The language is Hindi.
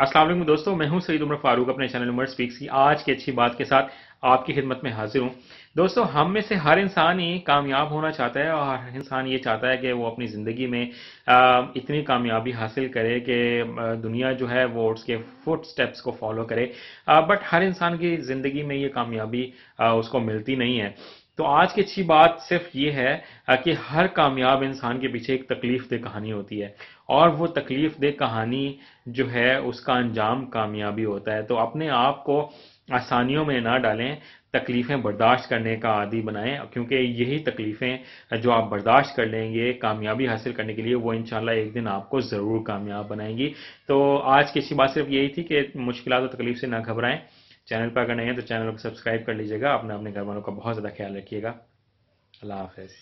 असलम दोस्तों मैं हूं सईद उमर फारूक अपने चैनल उमर स्पीक्स की आज की अच्छी बात के साथ आपकी खिदमत में हाजिर हूं दोस्तों हम में से हर इंसान ही कामयाब होना चाहता है और हर इंसान ये चाहता है कि वो अपनी ज़िंदगी में इतनी कामयाबी हासिल करे कि दुनिया जो है वो उसके फुट स्टेप्स को फॉलो करे बट हर इंसान की ज़िंदगी में ये कामयाबी उसको मिलती नहीं है तो आज की अच्छी बात सिर्फ ये है कि हर कामयाब इंसान के पीछे एक तकलीफ दे कहानी होती है और वो तकलीफ दे कहानी जो है उसका अंजाम कामयाबी होता है तो अपने आप को आसानियों में ना डालें तकलीफ़ें बर्दाश्त करने का आदि बनाएं क्योंकि यही तकलीफ़ें जो आप बर्दाश्त कर लेंगे कामयाबी हासिल करने के लिए वो इनशाला एक दिन आपको ज़रूर कामयाब बनाएंगी तो आज की अच्छी बात सिर्फ यही थी कि मुश्किल और तकलीफ से ना घबराएं चैनल पर अगर नहीं है तो चैनल को सब्सक्राइब कर लीजिएगा अपने अपने घर वालों का बहुत ज़्यादा ख्याल रखिएगा अल्लाह हाफिज़